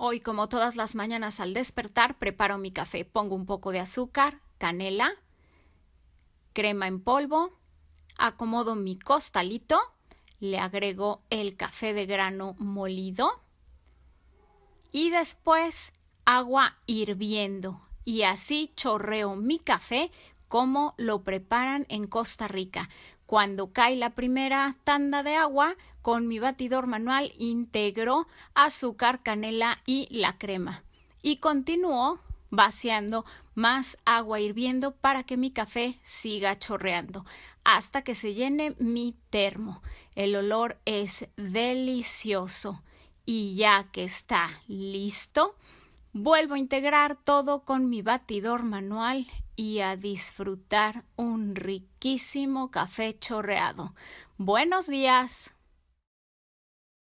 Hoy, como todas las mañanas al despertar, preparo mi café. Pongo un poco de azúcar, canela, crema en polvo, acomodo mi costalito, le agrego el café de grano molido y después agua hirviendo. Y así chorreo mi café como lo preparan en Costa Rica. Cuando cae la primera tanda de agua, con mi batidor manual integro azúcar, canela y la crema. Y continuó vaciando más agua hirviendo para que mi café siga chorreando hasta que se llene mi termo. El olor es delicioso y ya que está listo, Vuelvo a integrar todo con mi batidor manual y a disfrutar un riquísimo café chorreado. Buenos días.